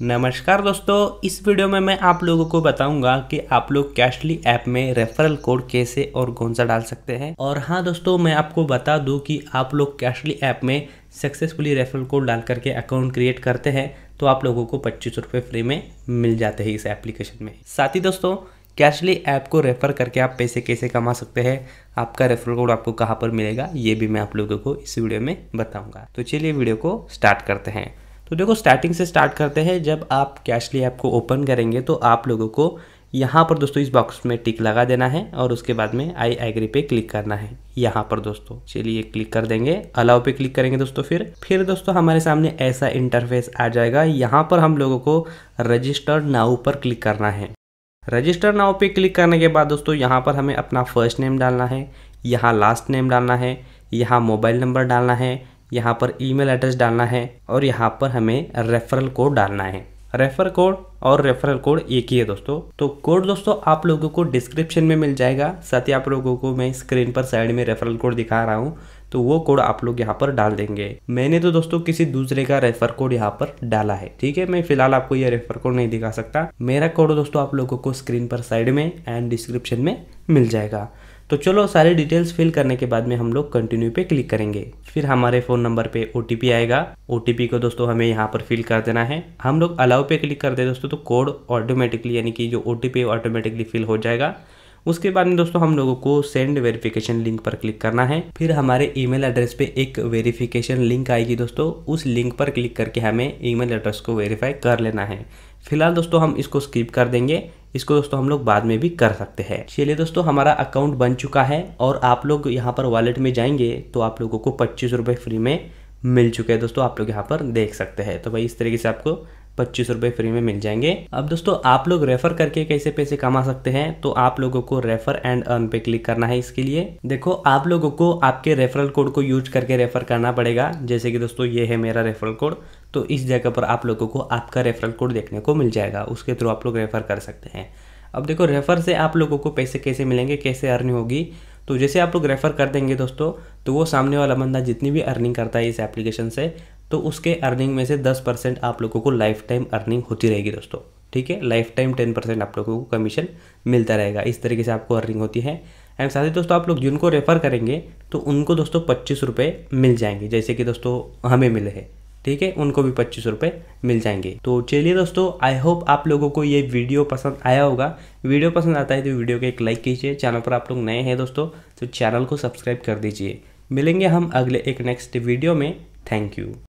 नमस्कार दोस्तों इस वीडियो में मैं आप लोगों को बताऊंगा कि आप लोग कैशली ऐप में रेफरल कोड कैसे और कौन सा डाल सकते हैं और हाँ दोस्तों मैं आपको बता दूं कि आप लोग कैशली ऐप में सक्सेसफुली रेफरल कोड डाल करके अकाउंट क्रिएट करते हैं तो आप लोगों को पच्चीस रुपये फ्री में मिल जाते हैं इस एप्लीकेशन में साथ ही दोस्तों कैशली ऐप को रेफ़र करके आप पैसे कैसे कमा सकते हैं आपका रेफरल कोड आपको कहाँ पर मिलेगा ये भी मैं आप लोगों को इस वीडियो में बताऊँगा तो चलिए वीडियो को स्टार्ट करते हैं तो देखो स्टार्टिंग से स्टार्ट करते हैं जब आप कैशली ऐप को ओपन करेंगे तो आप लोगों को यहाँ पर दोस्तों इस बॉक्स में टिक लगा देना है और उसके बाद में आई एग्री पे क्लिक करना है यहाँ पर दोस्तों चलिए क्लिक कर देंगे अलाउ पे क्लिक करेंगे दोस्तों फिर फिर दोस्तों हमारे सामने ऐसा इंटरफेस आ जाएगा यहाँ पर हम लोगों को रजिस्टर नाउ पर क्लिक करना है रजिस्टर नाउ पे क्लिक करने के बाद दोस्तों यहाँ पर हमें अपना फर्स्ट नेम डालना है यहाँ लास्ट नेम डालना है यहाँ मोबाइल नंबर डालना है यहाँ पर ईमेल एड्रेस डालना है और यहाँ पर हमें रेफरल कोड डालना है रेफर कोड और रेफरल कोड एक ही है दोस्तों तो कोड दोस्तों आप लोगों को डिस्क्रिप्शन में मिल जाएगा साथ ही आप लोगों को मैं स्क्रीन पर साइड में रेफरल कोड दिखा रहा हूँ तो वो कोड आप लोग यहाँ पर डाल देंगे मैंने तो दोस्तों किसी दूसरे का रेफर कोड यहाँ पर डाला है ठीक है मैं फिलहाल आपको ये रेफर कोड नहीं दिखा सकता मेरा कोड दोस्तों आप लोगों को स्क्रीन पर साइड में एंड डिस्क्रिप्शन में मिल जाएगा तो चलो सारे डिटेल्स फिल करने के बाद में हम लोग कंटिन्यू पे क्लिक करेंगे फिर हमारे फ़ोन नंबर पे ओ आएगा ओ को दोस्तों हमें यहाँ पर फिल कर देना है हम लोग अलाउ पे क्लिक कर दे दोस्तों तो कोड ऑटोमेटिकली यानी कि जो ओ टी ऑटोमेटिकली फिल हो जाएगा उसके बाद में दोस्तों हम लोगों को सेंड वेरिफिकेशन लिंक पर क्लिक करना है फिर हमारे ईमेल एड्रेस पे एक वेरिफिकेशन लिंक आएगी दोस्तों उस लिंक पर क्लिक करके हमें ईमेल एड्रेस को वेरीफाई कर लेना है फिलहाल दोस्तों हम इसको स्किप कर देंगे इसको दोस्तों हम लोग बाद में भी कर सकते हैं चलिए दोस्तों हमारा अकाउंट बन चुका है और आप लोग यहाँ पर वॉलेट में जाएंगे तो आप लोगों को पच्चीस रुपये फ्री में मिल चुके हैं दोस्तों आप लोग यहाँ पर देख सकते हैं तो भाई इस तरीके से आपको पच्चीस रुपए फ्री में मिल जाएंगे अब दोस्तों आप लोग रेफर करके कैसे पैसे कमा सकते हैं तो आप लोगों को रेफर एंड अर्न पे क्लिक करना है इसके लिए देखो आप लोगों को आपके रेफरल कोड को यूज करके रेफर करना पड़ेगा जैसे कि दोस्तों ये है मेरा रेफरल कोड तो इस जगह पर आप लोगों को आपका रेफरल कोड देखने को मिल जाएगा उसके थ्रू आप लोग रेफर कर सकते हैं अब देखो रेफर से आप लोगों को पैसे कैसे मिलेंगे कैसे अर्निंग होगी तो जैसे आप लोग रेफ़र कर देंगे दोस्तों तो वो सामने वाला बंदा जितनी भी अर्निंग करता है इस एप्लीकेशन से तो उसके अर्निंग में से दस परसेंट आप लोगों को लाइफ टाइम अर्निंग होती रहेगी दोस्तों ठीक है लाइफ टाइम टेन परसेंट आप लोगों को कमीशन मिलता रहेगा इस तरीके से आपको अर्निंग होती है एंड साथ ही दोस्तों आप लोग जिनको रेफ़र करेंगे तो उनको दोस्तों पच्चीस रुपये मिल जाएंगे जैसे कि दोस्तों हमें मिले हैं ठीक है उनको भी पच्चीस रुपये मिल जाएंगे तो चलिए दोस्तों आई होप आप लोगों को ये वीडियो पसंद आया होगा वीडियो पसंद आता है तो वीडियो को एक लाइक कीजिए चैनल पर आप लोग नए हैं दोस्तों तो चैनल को सब्सक्राइब कर दीजिए मिलेंगे हम अगले एक नेक्स्ट वीडियो में थैंक यू